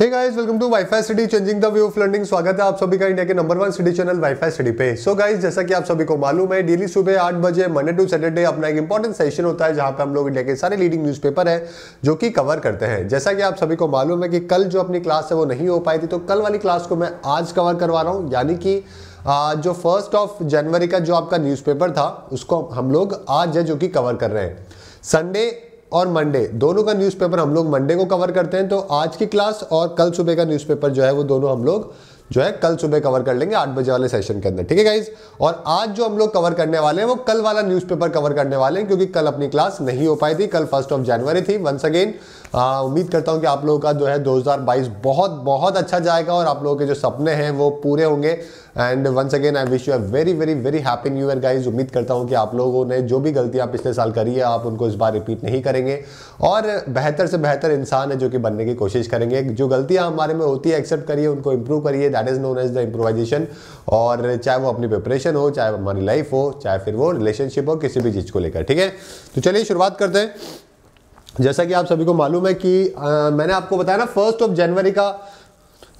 hey guys welcome to WiFi city changing the view of learning स्वागत है आप सभी का इंडिया के number one city channel WiFi city पे सो so गाइस जैसा कि आप सभी को मालूम है डेली सुबह आठ बजे मंडे टू सैटरडे अपना एक इंपॉर्टेंट सेशन होता है जहां पे हम लोग इंडिया के सारे लीडिंग न्यूज़पेपर है जो कि कवर करते हैं जैसा कि आप सभी को मालूम है कि कल जो अपनी क्लास है वो नहीं हो पाई थी तो कल वाली क्लास को मैं आज कवर करवा रहा हूँ यानी कि जो फर्स्ट ऑफ जनवरी का जो आपका न्यूज़पेपर था उसको हम लोग आज है जो कि कवर कर रहे हैं संडे और मंडे दोनों का न्यूज़पेपर हम लोग मंडे को कवर करते हैं तो आज की क्लास और कल सुबह का न्यूज़पेपर जो है वो दोनों हम लोग जो है कल सुबह कवर कर लेंगे आठ बजे वाले सेशन के अंदर ठीक है गाइज और आज जो हम लोग कवर करने वाले हैं वो कल वाला न्यूज़पेपर कवर करने वाले हैं क्योंकि कल अपनी क्लास नहीं हो पाई थी कल फर्स्ट ऑफ जनवरी थी वंस अगेन हाँ, उम्मीद करता हूँ कि आप लोगों का जो है 2022 बहुत बहुत अच्छा जाएगा और आप लोगों के जो सपने हैं वो पूरे होंगे and once again I wish you a very very very happy new year guys उम्मीद करता हूँ कि आप लोगों ने जो भी गलतियाँ पिछले साल करी है आप उनको इस बार रिपीट नहीं करेंगे और बेहतर से बेहतर इंसान है जो कि बनने की कोशिश करेंगे जो गलतियाँ हमारे में होती है एक्सेप्ट करिए उनको इम्प्रूव करिए that is known as the improvisation और चाहे वो अपनी प्रिपरेशन हो चाहे हमारी लाइफ हो चाहे फिर वो रिलेशनशिप हो किसी भी चीज़ को लेकर ठीक है तो चलिए शुरुआत करते हैं जैसा कि आप सभी को मालूम है कि आ, मैंने आपको बताया ना फर्स्ट ऑफ जनवरी का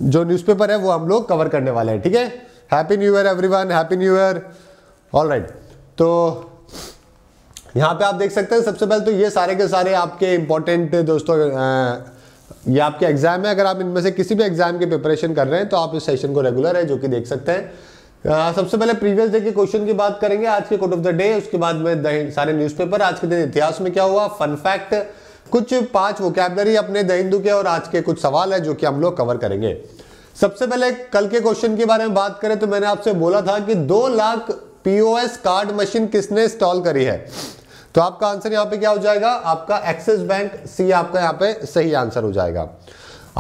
जो न्यूज़पेपर है वो हम लोग कवर करने वाले हैं ठीक है happy new year everyone happy new year all right तो यहाँ पे आप देख सकते हैं सबसे पहले तो ये सारे के सारे आपके इंपॉर्टेंट दोस्तों ये आपके एग्जाम है अगर आप इनमें से किसी भी एग्जाम की प्रिपरेशन कर रहे हैं तो आप इस सेशन को रेगुलर है जो कि देख सकते हैं आ, सबसे पहले प्रीवियस डे के क्वेश्चन की बात करेंगे आज के कोट ऑफ द डे उसके बाद में सारे न्यूज़पेपर आज के दिन इतिहास में क्या हुआ फन फैक्ट कुछ पांच वोकैबलरी अपने दहिंदू के और आज के कुछ सवाल है जो कि हम लोग कवर करेंगे सबसे पहले कल के क्वेश्चन के बारे में बात करें तो मैंने आपसे बोला था कि दो लाख पीओएस कार्ड मशीन किसने इंस्टॉल करी है तो आपका आंसर यहाँ पे क्या हो जाएगा आपका एक्सिस बैंक सी आपका यहां पे सही आंसर हो जाएगा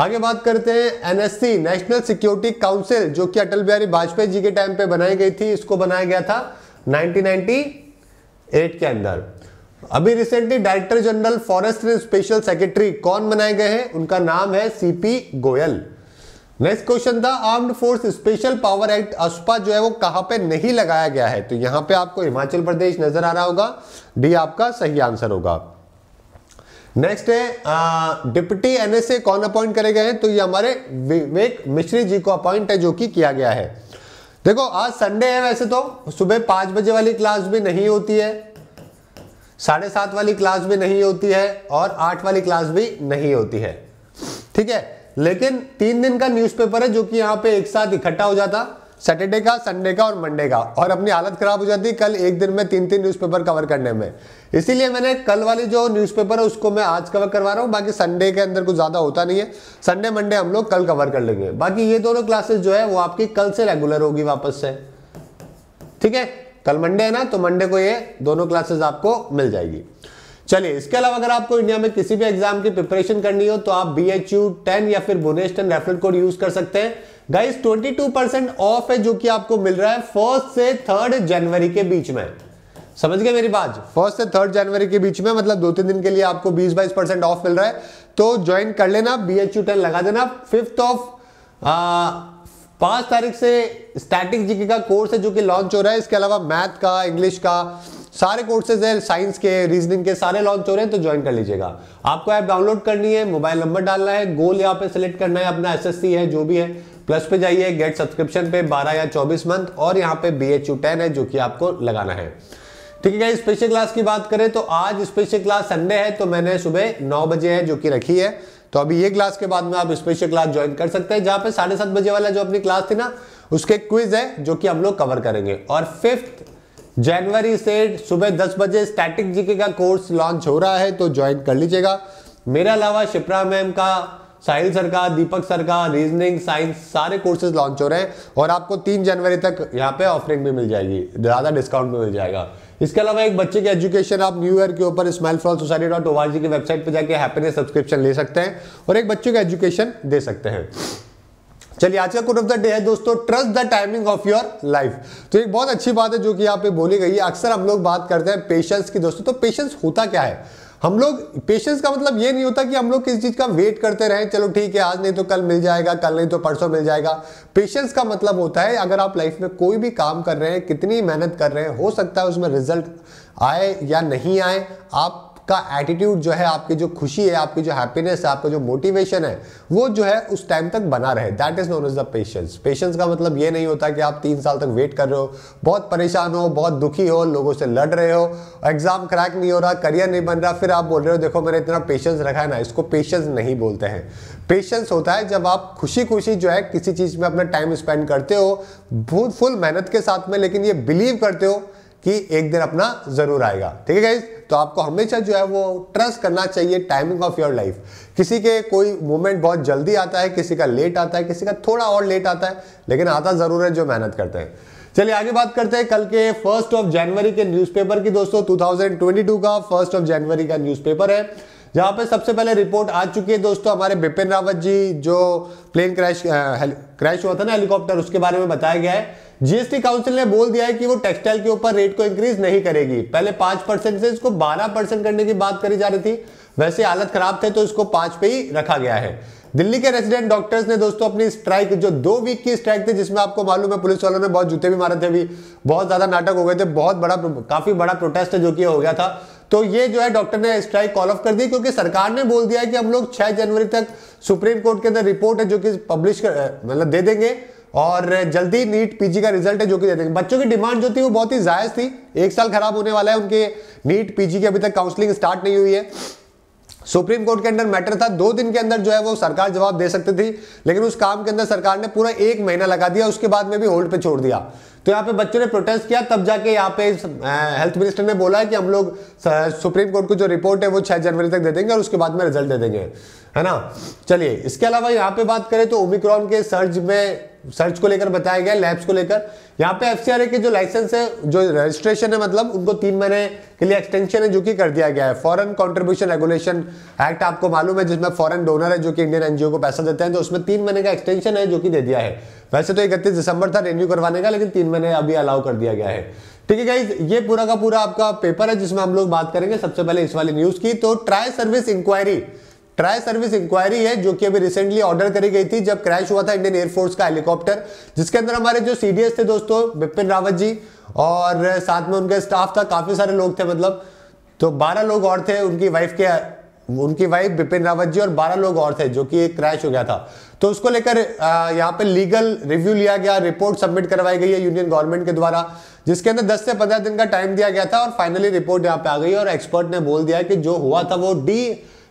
आगे बात करते हैं एनएससी नेशनल सिक्योरिटी काउंसिल जो कि अटल बिहारी वाजपेयी जी के टाइम पे बनाई गई थी इसको बनाया गया था नाइनटीन के अंदर अभी recently director general forest and special secretary कौन बनाए गए हैं उनका नाम है सीपी गोयल नेक्स्ट क्वेश्चन था armed force special power act AFSPA जो है वो कहां पे नहीं लगाया गया है तो यहां पे आपको हिमाचल प्रदेश नजर आ रहा होगा डी आपका सही आंसर होगा नेक्स्ट है डिप्टी एनएसए कौन अपॉइंट करे गए हैं तो ये हमारे विवेक मिश्री जी को अपॉइंट है जो कि किया गया है देखो आज संडे है वैसे तो सुबह पांच बजे वाली क्लास भी नहीं होती है साढ़े सात वाली क्लास भी नहीं होती है और आठ वाली क्लास भी नहीं होती है ठीक है लेकिन तीन दिन का न्यूज़पेपर है जो कि यहाँ पे एक साथ इकट्ठा हो जाता सैटरडे का संडे का और मंडे का और अपनी हालत खराब हो जाती कल एक दिन में तीन तीन न्यूज़पेपर कवर करने में इसीलिए मैंने कल वाली जो न्यूज़पेपर है उसको मैं आज कवर करवा रहा हूँ बाकी संडे के अंदर कुछ ज़्यादा होता नहीं है संडे मंडे हम लोग कल कवर कर लेंगे बाकी ये दोनों क्लासेस जो है वो आपकी कल से रेगुलर होगी वापस से ठीक है कल मंडे है ना तो मंडे को ये दोनों क्लासेस आपको मिल जाएगी चलिए इसके अलावा अगर आपको इंडिया में किसी भी एग्जाम की प्रिपरेशन करनी हो तो आप बी एच यू टेन या फिर Bhuvnesh ten referral code use कर सकते हैं गाइस 22 परसेंट ऑफ है जो कि आपको मिल रहा है फर्स्ट से थर्ड जनवरी के बीच में समझ गए मेरी बात फर्स्ट से थर्ड जनवरी के बीच में मतलब दो तीन दिन के लिए आपको 20-22 परसेंट ऑफ मिल रहा है तो ज्वाइन कर लेना बी एच यू टेन लगा देना फिफ्थ ऑफ पांच तारीख से स्टैटिक जीके का कोर्स है जो कि लॉन्च हो रहा है इसके अलावा मैथ का इंग्लिश का सारे कोर्सेज है साइंस के रीजनिंग के सारे लॉन्च हो रहे हैं तो ज्वाइन कर लीजिएगा आपको ऐप डाउनलोड करनी है मोबाइल नंबर डालना है गोल यहाँ पे सिलेक्ट करना है अपना एस है जो भी है प्लस पे जाइए गेट सब्सक्रिप्शन पे 12 या 24 मंथ और यहाँ पे बी एच है जो कि आपको लगाना है ठीक है स्पेशल क्लास की बात करें तो आज स्पेशल क्लास संडे है तो मैंने सुबह नौ बजे है जो कि रखी है तो अभी ये क्लास के बाद में आप स्पेशल क्लास ज्वाइन कर सकते हैं जहाँ पे साढ़े सात बजे वाला जो अपनी क्लास थी ना उसके क्विज है जो कि हम लोग कवर करेंगे और फिफ्थ जनवरी से सुबह दस बजे स्टैटिक जीके का कोर्स लॉन्च हो रहा है तो ज्वाइन कर लीजिएगा मेरे अलावा शिप्रा मैम का साहिल सर का दीपक सर का रीजनिंग साइंस सारे कोर्सेज लॉन्च हो रहे हैं और आपको तीन जनवरी तक यहाँ पे ऑफरिंग भी मिल जाएगी ज़्यादा डिस्काउंट भी मिल जाएगा इसके अलावा एक बच्चे की एजुकेशन आप न्यू ईयर के ऊपर स्माइल फ्लॉल सोसाइटी डॉट ओ की वेबसाइट पर जाके हैप्पीनेस सब्सक्रिप्शन ले सकते हैं और एक बच्चे का एजुकेशन दे सकते हैं चलिए आज का कोड ऑफ द डे है दोस्तों trust the timing of your life तो एक बहुत अच्छी बात है जो कि यहाँ पे बोली गई है अक्सर हम लोग बात करते हैं पेशेंस की दोस्तों तो पेशेंस होता क्या है हम लोग पेशेंस का मतलब ये नहीं होता कि हम लोग किस चीज़ का वेट करते रहें चलो ठीक है आज नहीं तो कल मिल जाएगा कल नहीं तो परसों मिल जाएगा पेशेंस का मतलब होता है अगर आप लाइफ में कोई भी काम कर रहे हैं कितनी मेहनत कर रहे हैं हो सकता है उसमें रिजल्ट आए या नहीं आए आप आपका एटीट्यूड जो है आपकी जो खुशी है आपकी जो हैप्पीनेस है आपका जो मोटिवेशन है वो जो है उस टाइम तक बना रहे that is known is the patience patience का मतलब ये नहीं होता कि आप तीन साल तक वेट कर रहे हो बहुत परेशान हो बहुत दुखी हो लोगों से लड़ रहे हो एग्जाम क्रैक नहीं हो रहा करियर नहीं बन रहा फिर आप बोल रहे हो देखो मैंने इतना पेशेंस रखा है ना इसको पेशेंस नहीं बोलते हैं पेशेंस होता है जब आप खुशी खुशी जो है किसी चीज़ में अपना टाइम स्पेंड करते हो फुल मेहनत के साथ में लेकिन ये बिलीव करते हो कि एक दिन अपना जरूर आएगा ठीक है गाइज तो आपको हमेशा जो है वो ट्रस्ट करना चाहिए टाइमिंग ऑफ योर लाइफ किसी के कोई मोमेंट बहुत जल्दी आता है किसी का लेट आता है किसी का थोड़ा और लेट आता है लेकिन आता ज़रूर है जो मेहनत करते हैं चलिए आगे बात करते हैं कल के फर्स्ट ऑफ जनवरी के न्यूज़पेपर की दोस्तों 2022 का फर्स्ट ऑफ जनवरी का न्यूज़पेपर है जहां पे सबसे पहले रिपोर्ट आ चुकी है दोस्तों हमारे बिपिन रावत जी जो प्लेन क्रैश क्रैश हुआ था ना हेलीकॉप्टर उसके बारे में बताया गया है जीएसटी काउंसिल ने बोल दिया है कि वो टेक्सटाइल के ऊपर रेट को इंक्रीज नहीं करेगी पहले पांच परसेंट से इसको बारह परसेंट करने की बात करी जा रही थी वैसे हालत खराब थे तो इसको पांच पे ही रखा गया है दिल्ली के रेसिडेंट डॉक्टर्स ने दोस्तों अपनी स्ट्राइक जो दो वीक की स्ट्राइक थी जिसमें आपको मालूम है पुलिस वालों ने बहुत जूते भी मारे थे अभी बहुत ज्यादा नाटक हो गए थे बहुत बड़ा काफी बड़ा प्रोटेस्ट जो कि हो गया था तो ये जो है डॉक्टर ने स्ट्राइक कॉल ऑफ कर दी क्योंकि सरकार ने बोल दिया कि हम लोग 6 जनवरी तक सुप्रीम कोर्ट के अंदर रिपोर्ट है जो कि पब्लिश मतलब दे देंगे और जल्दी नीट पीजी का रिजल्ट है जो कि दे देंगे बच्चों की डिमांड जो थी वो बहुत ही जायज़ थी एक साल खराब होने वाला है उनके नीट पीजी की अभी तक काउंसलिंग स्टार्ट नहीं हुई है सुप्रीम कोर्ट के अंदर मैटर था दो दिन के अंदर जो है वो सरकार जवाब दे सकती थी लेकिन उस काम के अंदर सरकार ने पूरा एक महीना लगा दिया उसके बाद में भी होल्ड पे छोड़ दिया तो यहाँ पे बच्चों ने प्रोटेस्ट किया तब जाके यहाँ पे हेल्थ मिनिस्टर ने बोला है कि हम लोग सुप्रीम कोर्ट को जो रिपोर्ट है वो छह जनवरी तक दे देंगे और उसके बाद में रिजल्ट दे देंगे है ना चलिए इसके अलावा यहाँ पे बात करें तो ओमिक्रॉन के सर्ज में सर्च को लेकर बताया गया लैब्स को लेकर यहाँ पे एफ के जो लाइसेंस है जो रजिस्ट्रेशन है मतलब उनको तीन महीने के लिए एक्सटेंशन है जो कि कर दिया गया है फॉरेन कंट्रीब्यूशन रेगुलेशन एक्ट आपको मालूम है जिसमें फॉरेन डोनर है जो कि इंडियन एनजीओ को पैसा देते हैं तो उसमें तीन महीने का एक्सटेंशन है जो कि दे दिया है वैसे तो इकतीस दिसंबर था रिन्यू करवाने का लेकिन तीन महीने अभी अलाउ कर दिया गया है ठीक है गाइज ये पूरा का पूरा आपका पेपर है जिसमें हम लोग बात करेंगे सबसे पहले इस वाली न्यूज की तो TRAI service inquiry TRAI service inquiry है जो कि अभी रिसेंटली ऑर्डर करी गई थी जब क्रैश हुआ था इंडियन एयरफोर्स का हेलीकॉप्टर जिसके अंदर हमारे जो सीडीएस थे दोस्तों बिपिन रावत जी और साथ में उनका स्टाफ था काफी सारे लोग थे मतलब तो 12 लोग और थे उनकी वाइफ के उनकी वाइफ बिपिन रावत जी और 12 लोग और थे जो कि एक क्रैश हो गया था तो उसको लेकर यहाँ पे लीगल रिव्यू लिया गया रिपोर्ट सबमिट करवाई गई है यूनियन गवर्नमेंट के द्वारा जिसके अंदर 10 से 15 दिन का टाइम दिया गया था और फाइनली रिपोर्ट यहाँ पे आ गई और एक्सपर्ट ने बोल दिया कि जो हुआ था वो डी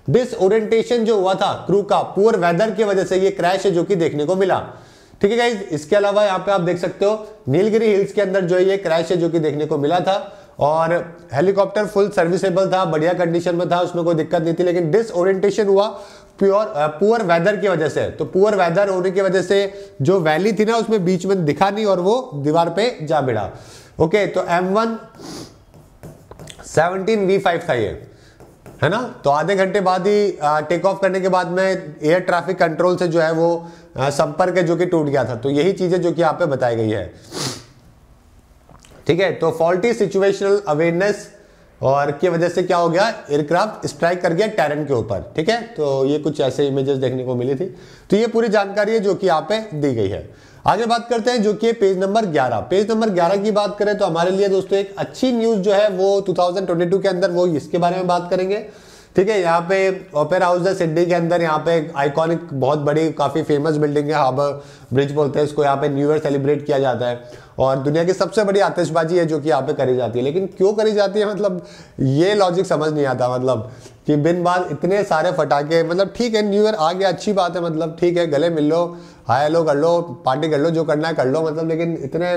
डिसओरिएंटेशन जो हुआ था क्रू का पुअर वेदर की वजह से ये क्रैश है जो कि देखने को मिला ठीक है गाइज इसके अलावा यहाँ पे आप देख सकते हो नीलगिरी हिल्स के अंदर जो है ये क्रैश है जो कि देखने को मिला था और हेलीकॉप्टर फुल सर्विसेबल था बढ़िया कंडीशन में था उसमें कोई दिक्कत नहीं थी लेकिन डिसओरिएंटेशन हुआ प्योर पुअर वेदर की वजह से तो पुअर वेदर होने की वजह से जो वैली थी ना उसमें बीच में दिखा नहीं और वो दीवार पे जा बिड़ा ओके तो M one seventeen V five था ये है ना तो आधे घंटे बाद ही टेक ऑफ करने के बाद में एयर ट्रैफिक कंट्रोल से जो है वो संपर्क है जो कि टूट गया था तो यही चीज़ें जो कि आप पे बताई गई है ठीक है तो फॉल्टी सिचुएशनल अवेयरनेस और की वजह से क्या हो गया एयरक्राफ्ट स्ट्राइक कर गया टेरन के ऊपर ठीक है तो ये कुछ ऐसे इमेजेस देखने को मिली थी तो ये पूरी जानकारी है जो कि यहाँ पे दी गई है आगे बात करते हैं जो कि पेज नंबर 11 पेज नंबर 11 की बात करें तो हमारे लिए दोस्तों एक अच्छी न्यूज जो है वो 2022 के अंदर वो इसके बारे में बात करेंगे ठीक है यहाँ पे ओपेरा हाउस है सिडनी के अंदर यहाँ पे आइकॉनिक बहुत बड़ी काफ़ी फेमस बिल्डिंग है हार्बर ब्रिज बोलते हैं इसको यहाँ पे न्यू ईयर सेलिब्रेट किया जाता है और दुनिया की सबसे बड़ी आतिशबाजी है जो कि यहाँ पे करी जाती है लेकिन क्यों करी जाती है मतलब ये लॉजिक समझ नहीं आता मतलब कि बिन बाद इतने सारे फटाके मतलब ठीक है न्यू ईयर आ गया अच्छी बात है मतलब ठीक है गले मिल लो हाय लो कर लो पार्टी कर लो जो करना है कर लो मतलब लेकिन इतने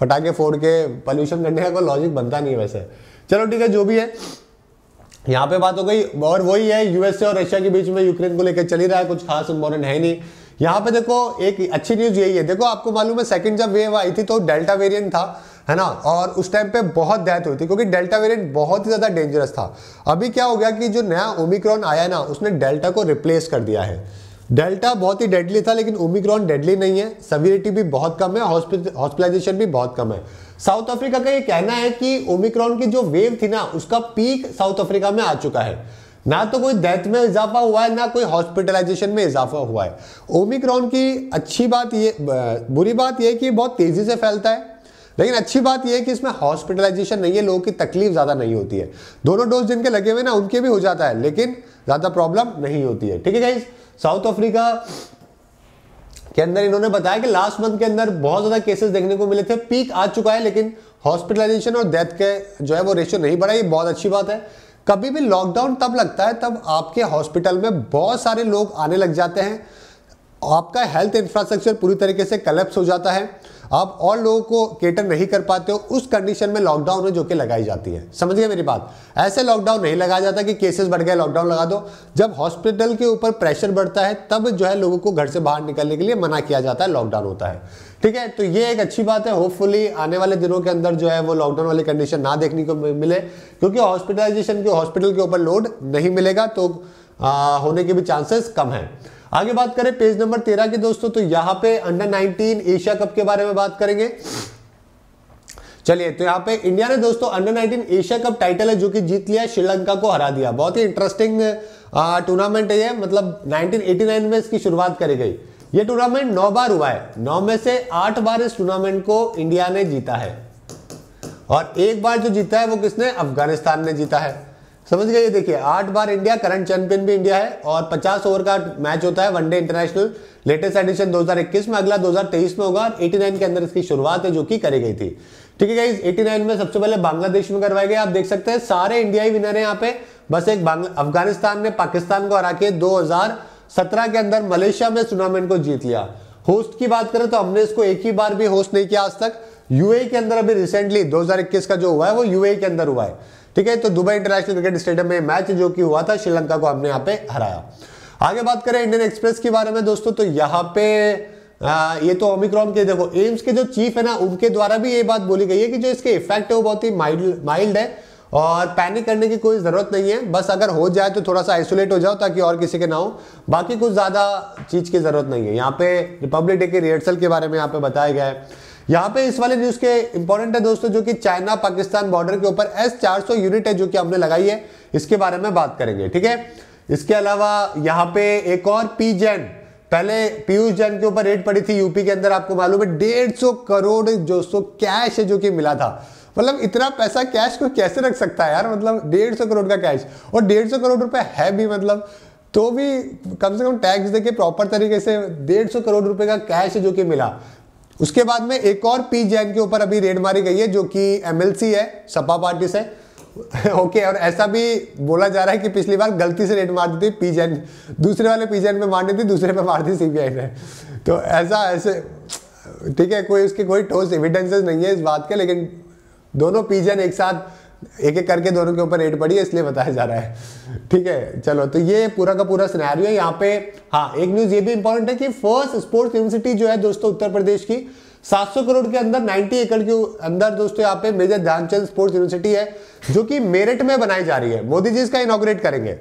फटाके फोड़ के पॉल्यूशन करने का कोई लॉजिक बनता नहीं है वैसे चलो ठीक है जो भी है यहाँ पे बात हो गई और वही है यूएसए और रशिया के बीच में यूक्रेन को लेकर चल ही रहा है कुछ खास इंपॉर्टेंट है नहीं यहाँ पे देखो एक अच्छी न्यूज़ यही है देखो आपको मालूम है सेकंड जब वेव आई थी तो डेल्टा वेरिएंट था है ना और उस टाइम पे बहुत डेथ हुई थी क्योंकि डेल्टा वेरिएंट बहुत ही ज़्यादा डेंजरस था अभी क्या हो गया कि जो नया ओमिक्रॉन आया ना उसने डेल्टा को रिप्लेस कर दिया है डेल्टा बहुत ही डेडली था लेकिन ओमिक्रॉन डेडली नहीं है सवियरिटी भी बहुत कम है हॉस्पिटलाइजेशन भी बहुत कम है साउथ अफ्रीका का ये कहना है कि ओमिक्रॉन की जो वेव थी ना उसका पीक साउथ अफ्रीका में आ चुका है ना तो कोई डेथ में इजाफा हुआ है ना कोई हॉस्पिटलाइजेशन में इजाफा हुआ है ओमिक्रॉन की अच्छी बात ये बुरी बात यह कि बहुत तेज़ी से फैलता है लेकिन अच्छी बात यह है कि इसमें हॉस्पिटलाइजेशन नहीं है लोगों की तकलीफ ज़्यादा नहीं होती है दोनों डोज जिनके लगे हुए ना उनके भी हो जाता है लेकिन ज़्यादा प्रॉब्लम नहीं होती है ठीक है गाइज साउथ अफ्रीका के अंदर इन्होंने बताया कि लास्ट मंथ के अंदर बहुत ज़्यादा केसेस देखने को मिले थे पीक आ चुका है लेकिन हॉस्पिटलाइजेशन और डेथ के जो है वो रेशियो नहीं बढ़ा ये बहुत अच्छी बात है कभी भी लॉकडाउन तब लगता है तब आपके हॉस्पिटल में बहुत सारे लोग आने लग जाते हैं आपका हेल्थ इंफ्रास्ट्रक्चर पूरी तरीके से कलेप्स हो जाता है आप और लोगों को केटर नहीं कर पाते हो उस कंडीशन में लॉकडाउन है जो कि लगाई जाती है समझ गए मेरी बात ऐसे लॉकडाउन नहीं लगाया जाता कि केसेस बढ़ गए लॉकडाउन लगा दो जब हॉस्पिटल के ऊपर प्रेशर बढ़ता है तब जो है लोगों को घर से बाहर निकलने के लिए मना किया जाता है लॉकडाउन होता है ठीक है तो ये एक अच्छी बात है होपफुली आने वाले दिनों के अंदर जो है वो लॉकडाउन वाली कंडीशन ना देखने को मिले क्योंकि हॉस्पिटलाइजेशन के हॉस्पिटल के ऊपर लोड नहीं मिलेगा तो आ, होने के भी चांसेस कम है आगे बात करें पेज नंबर तेरह के दोस्तों तो यहां पे अंडर 19 एशिया कप के बारे में बात करेंगे चलिए तो यहाँ पे इंडिया ने दोस्तों अंडर 19 एशिया कप टाइटल है जो कि जीत लिया श्रीलंका को हरा दिया बहुत ही इंटरेस्टिंग टूर्नामेंट है ये मतलब 1989 में इसकी शुरुआत करी गई ये टूर्नामेंट नौ बार हुआ है नौ में से आठ बार इस टूर्नामेंट को इंडिया ने जीता है और एक बार जो जीता है वो किसने अफगानिस्तान ने जीता है समझ गए देखिए आठ बार इंडिया करंट चैंपियन भी इंडिया है और 50 ओवर का मैच होता है वनडे इंटरनेशनल लेटेस्ट एडिशन 2021 में अगला 2023 में होगा और 89 के अंदर इसकी शुरुआत है जो कि करी गई थी ठीक है 89 में सबसे पहले बांग्लादेश में करवाए गए आप देख सकते हैं सारे इंडियाई विनर है यहाँ पे बस एक अफगानिस्तान ने पाकिस्तान को हरा के दो के अंदर मलेशिया में टूर्नामेंट को जीत लिया होस्ट की बात करें तो हमने इसको एक ही बार भी होस्ट नहीं किया आज तक यूए e के अंदर अभी रिसेंटली दो का जो हुआ है वो यूए e के अंदर हुआ है ठीक है तो दुबई इंटरनेशनल क्रिकेट स्टेडियम में मैच जो कि हुआ था श्रीलंका को हमने यहाँ पे हराया आगे बात करें इंडियन एक्सप्रेस के बारे में दोस्तों तो यहाँ पे आ, ये तो ओमिक्रॉन के देखो एम्स के जो चीफ है ना उनके द्वारा भी ये बात बोली गई है कि जो इसके इफेक्ट है वो बहुत ही माइल्ड माइल्ड है और पैनिक करने की कोई ज़रूरत नहीं है बस अगर हो जाए तो थोड़ा सा आइसोलेट हो जाओ ताकि और किसी के ना हो बाकी कुछ ज़्यादा चीज़ की ज़रूरत नहीं है यहाँ पे रिपब्लिक डे के रिहर्सल के बारे में यहाँ पे बताया गया है यहाँ पे इस वाले न्यूज के इंपॉर्टेंट है दोस्तों जो कि चाइना पाकिस्तान बॉर्डर के ऊपर एस 400 यूनिट है जो कि हमने लगाई है इसके बारे में बात करेंगे ठीक है इसके अलावा यहाँ पे एक और पी जैन पहले पीयूष जैन के ऊपर रेट पड़ी थी यूपी के अंदर आपको मालूम है डेढ़ सौ करोड़ जो सो कैश है जो कि मिला था मतलब इतना पैसा कैश को कैसे रख सकता है यार मतलब डेढ़ सौ करोड़ का कैश और डेढ़ सौ करोड़ रुपए है भी मतलब तो भी कम से कम टैक्स देके प्रॉपर तरीके से डेढ़ सौ करोड़ रुपए का कैश है जो कि मिला उसके बाद में एक और पी जैन के ऊपर अभी रेड मारी गई है जो कि एमएलसी है सपा पार्टी से ओके और ऐसा भी बोला जा रहा है कि पिछली बार गलती से रेड मार दी थी पी जैन दूसरे वाले पी जैन में मारनी थी दूसरे पे मार दी सीबीआई ने तो ऐसा ऐसे ठीक है कोई उसकी कोई ठोस एविडेंसेस नहीं है इस बात के लेकिन दोनों पी जैन एक साथ एक एक करके दोनों के ऊपर रेट बढ़ी है इसलिए बताया जा रहा है ठीक है चलो तो ये पूरा का पूरा सिनेरियो है यहाँ पे हाँ एक न्यूज़ ये भी इंपॉर्टेंट है कि फर्स्ट स्पोर्ट्स यूनिवर्सिटी जो है दोस्तों उत्तर प्रदेश की 700 करोड़ के अंदर 90 एकड़ के अंदर दोस्तों यहाँ पे मेजर ध्यानचंद स्पोर्ट्स यूनिवर्सिटी है जो कि मेरठ में बनाई जा रही है मोदी जी इसका इनोग्रेट करेंगे